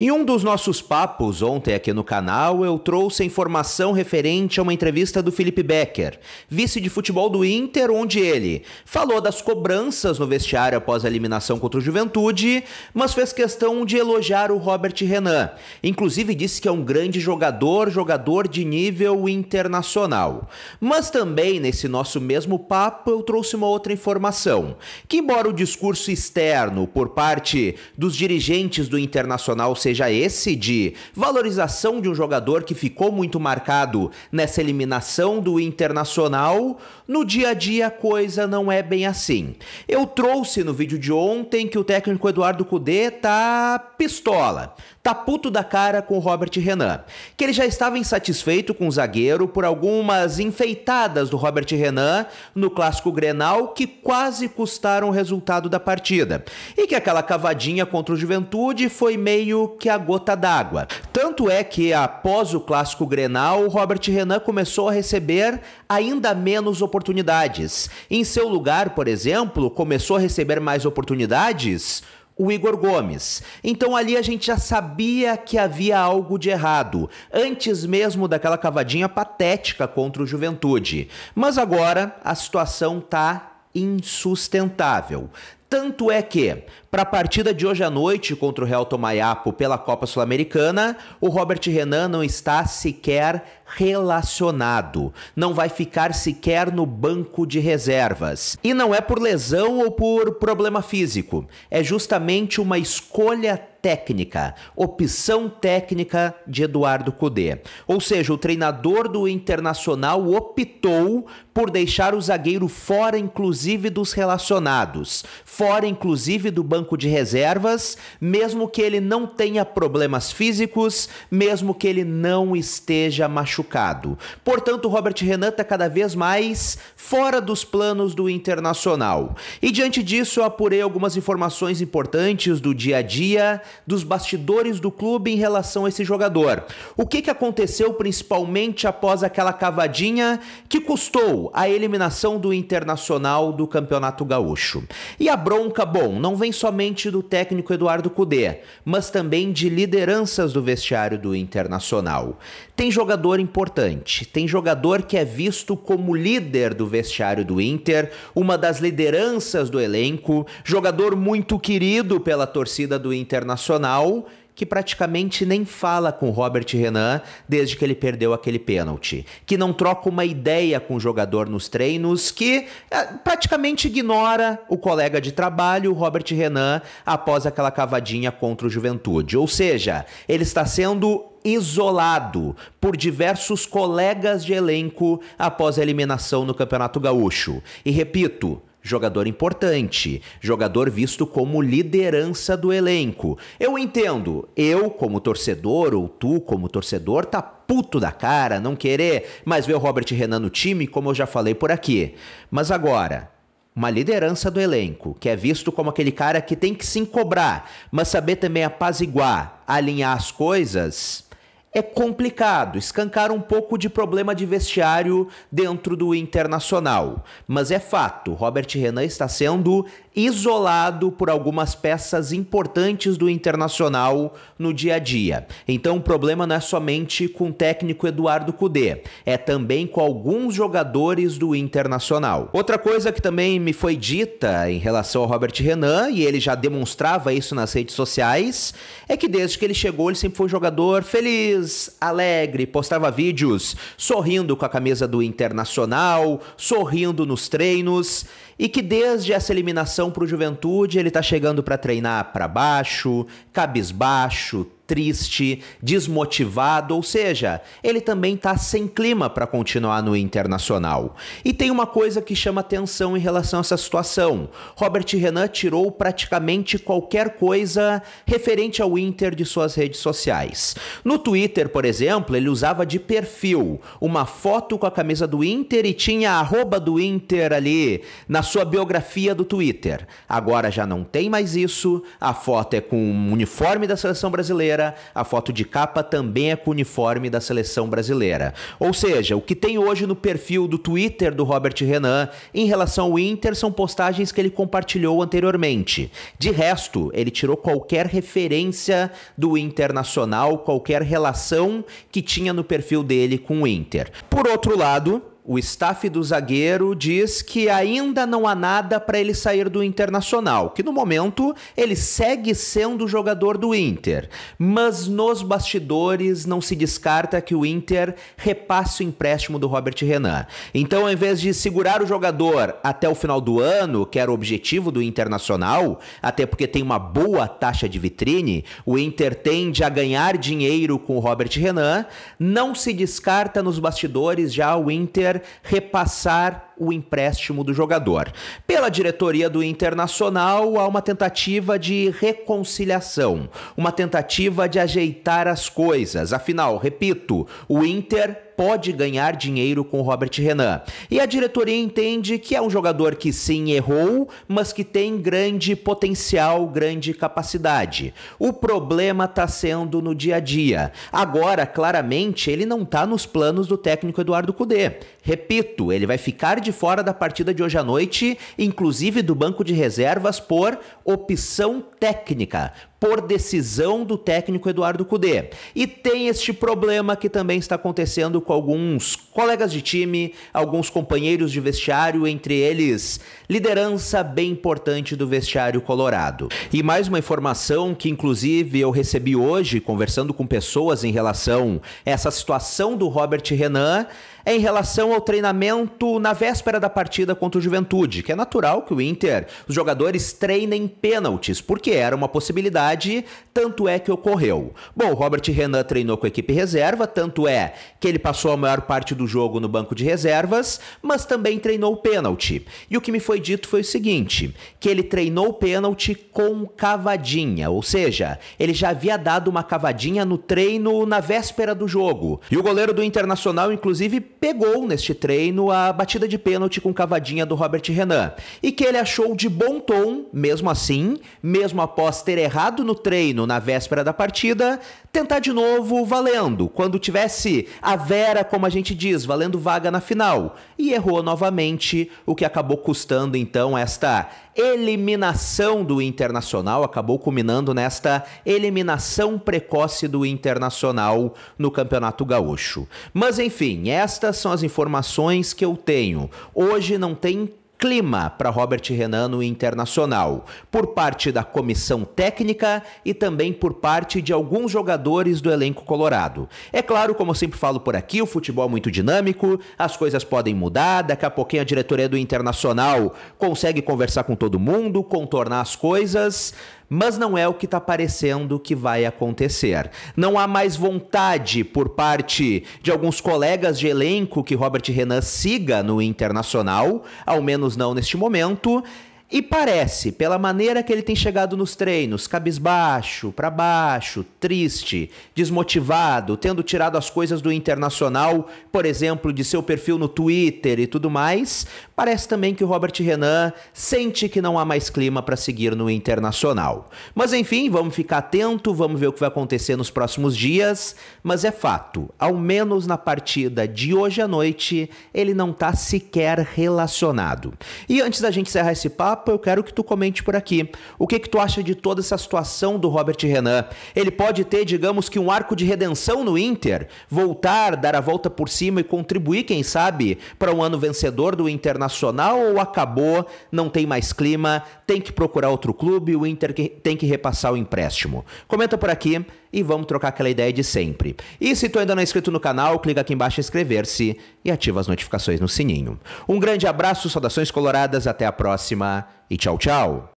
Em um dos nossos papos ontem aqui no canal, eu trouxe a informação referente a uma entrevista do Felipe Becker, vice de futebol do Inter, onde ele falou das cobranças no vestiário após a eliminação contra o Juventude, mas fez questão de elogiar o Robert Renan. Inclusive disse que é um grande jogador, jogador de nível internacional. Mas também nesse nosso mesmo papo eu trouxe uma outra informação, que embora o discurso externo por parte dos dirigentes do Internacional seja seja esse de valorização de um jogador que ficou muito marcado nessa eliminação do Internacional, no dia a dia a coisa não é bem assim. Eu trouxe no vídeo de ontem que o técnico Eduardo Cudê tá pistola tá puto da cara com Robert Renan, que ele já estava insatisfeito com o zagueiro por algumas enfeitadas do Robert Renan no clássico Grenal que quase custaram o resultado da partida, e que aquela cavadinha contra o Juventude foi meio que a gota d'água. Tanto é que após o clássico Grenal, o Robert Renan começou a receber ainda menos oportunidades. Em seu lugar, por exemplo, começou a receber mais oportunidades o Igor Gomes. Então ali a gente já sabia que havia algo de errado, antes mesmo daquela cavadinha patética contra o Juventude. Mas agora a situação tá insustentável. Tanto é que, para a partida de hoje à noite contra o Real Tomayapo pela Copa Sul-Americana, o Robert Renan não está sequer relacionado. Não vai ficar sequer no banco de reservas. E não é por lesão ou por problema físico. É justamente uma escolha técnica, opção técnica de Eduardo Cudê. Ou seja, o treinador do Internacional optou por deixar o zagueiro fora, inclusive dos relacionados, fora, inclusive do banco de reservas, mesmo que ele não tenha problemas físicos, mesmo que ele não esteja machucado machucado. Portanto, Robert Renan está cada vez mais fora dos planos do Internacional. E diante disso, eu apurei algumas informações importantes do dia a dia, dos bastidores do clube em relação a esse jogador. O que, que aconteceu principalmente após aquela cavadinha que custou a eliminação do Internacional do Campeonato Gaúcho. E a bronca, bom, não vem somente do técnico Eduardo Cudê, mas também de lideranças do vestiário do Internacional. Tem jogador em importante. Tem jogador que é visto como líder do vestiário do Inter, uma das lideranças do elenco, jogador muito querido pela torcida do Internacional que praticamente nem fala com Robert Renan desde que ele perdeu aquele pênalti, que não troca uma ideia com o jogador nos treinos, que é, praticamente ignora o colega de trabalho, Robert Renan, após aquela cavadinha contra o Juventude. Ou seja, ele está sendo isolado por diversos colegas de elenco após a eliminação no Campeonato Gaúcho. E repito, jogador importante, jogador visto como liderança do elenco. Eu entendo, eu como torcedor ou tu como torcedor tá puto da cara, não querer mais ver o Robert Renan no time, como eu já falei por aqui. Mas agora, uma liderança do elenco, que é visto como aquele cara que tem que se encobrar, mas saber também apaziguar, alinhar as coisas é complicado escancar um pouco de problema de vestiário dentro do Internacional. Mas é fato, Robert Renan está sendo isolado por algumas peças importantes do Internacional no dia a dia. Então o problema não é somente com o técnico Eduardo Cudê, é também com alguns jogadores do Internacional. Outra coisa que também me foi dita em relação ao Robert Renan, e ele já demonstrava isso nas redes sociais, é que desde que ele chegou ele sempre foi um jogador feliz, alegre, postava vídeos sorrindo com a camisa do Internacional, sorrindo nos treinos, e que desde essa eliminação para o Juventude, ele tá chegando para treinar para baixo, cabisbaixo, triste, desmotivado, ou seja, ele também está sem clima para continuar no Internacional. E tem uma coisa que chama atenção em relação a essa situação. Robert Renan tirou praticamente qualquer coisa referente ao Inter de suas redes sociais. No Twitter, por exemplo, ele usava de perfil uma foto com a camisa do Inter e tinha a arroba do Inter ali na sua biografia do Twitter. Agora já não tem mais isso, a foto é com o um uniforme da seleção brasileira brasileira, a foto de capa também é com o uniforme da seleção brasileira. Ou seja, o que tem hoje no perfil do Twitter do Robert Renan em relação ao Inter são postagens que ele compartilhou anteriormente. De resto, ele tirou qualquer referência do Internacional, qualquer relação que tinha no perfil dele com o Inter. Por outro lado, o staff do zagueiro diz que ainda não há nada para ele sair do Internacional, que no momento ele segue sendo jogador do Inter, mas nos bastidores não se descarta que o Inter repasse o empréstimo do Robert Renan. Então, ao invés de segurar o jogador até o final do ano, que era o objetivo do Internacional, até porque tem uma boa taxa de vitrine, o Inter tende a ganhar dinheiro com o Robert Renan, não se descarta nos bastidores já o Inter repassar o empréstimo do jogador. Pela diretoria do Internacional, há uma tentativa de reconciliação, uma tentativa de ajeitar as coisas. Afinal, repito, o Inter pode ganhar dinheiro com Robert Renan. E a diretoria entende que é um jogador que sim errou, mas que tem grande potencial, grande capacidade. O problema está sendo no dia a dia. Agora, claramente, ele não está nos planos do técnico Eduardo Cudê. Repito, ele vai ficar de de fora da partida de hoje à noite, inclusive do banco de reservas, por opção técnica, por decisão do técnico Eduardo Cudê. E tem este problema que também está acontecendo com alguns colegas de time, alguns companheiros de vestiário, entre eles liderança bem importante do vestiário colorado. E mais uma informação que inclusive eu recebi hoje conversando com pessoas em relação a essa situação do Robert Renan, é em relação ao treinamento na véspera da partida contra o Juventude, que é natural que o Inter, os jogadores treinem pênaltis, porque era uma possibilidade tanto é que ocorreu. Bom, Robert Renan treinou com a equipe reserva, tanto é que ele passou a maior parte do jogo no banco de reservas, mas também treinou o pênalti. E o que me foi dito foi o seguinte, que ele treinou o pênalti com cavadinha, ou seja, ele já havia dado uma cavadinha no treino na véspera do jogo. E o goleiro do Internacional, inclusive, pegou neste treino a batida de pênalti com cavadinha do Robert Renan. E que ele achou de bom tom, mesmo assim, mesmo após ter errado errado no treino na véspera da partida, tentar de novo valendo, quando tivesse a Vera, como a gente diz, valendo vaga na final. E errou novamente, o que acabou custando então esta eliminação do Internacional, acabou culminando nesta eliminação precoce do Internacional no Campeonato Gaúcho. Mas enfim, estas são as informações que eu tenho. Hoje não tem clima para Robert Renan no Internacional, por parte da comissão técnica e também por parte de alguns jogadores do elenco colorado. É claro, como eu sempre falo por aqui, o futebol é muito dinâmico, as coisas podem mudar, daqui a pouquinho a diretoria do Internacional consegue conversar com todo mundo, contornar as coisas mas não é o que está parecendo que vai acontecer. Não há mais vontade por parte de alguns colegas de elenco que Robert Renan siga no Internacional, ao menos não neste momento. E parece, pela maneira que ele tem chegado nos treinos, cabisbaixo, para baixo, triste, desmotivado, tendo tirado as coisas do internacional, por exemplo, de seu perfil no Twitter e tudo mais, parece também que o Robert Renan sente que não há mais clima para seguir no internacional. Mas enfim, vamos ficar atento, vamos ver o que vai acontecer nos próximos dias, mas é fato, ao menos na partida de hoje à noite, ele não está sequer relacionado. E antes da gente encerrar esse papo, papo, eu quero que tu comente por aqui. O que que tu acha de toda essa situação do Robert Renan? Ele pode ter, digamos que um arco de redenção no Inter, voltar, dar a volta por cima e contribuir, quem sabe, para um ano vencedor do Internacional ou acabou, não tem mais clima, tem que procurar outro clube, o Inter tem que repassar o empréstimo. Comenta por aqui e vamos trocar aquela ideia de sempre. E se tu ainda não é inscrito no canal, clica aqui embaixo em inscrever-se e ativa as notificações no sininho. Um grande abraço, saudações coloradas, até a próxima e tchau, tchau.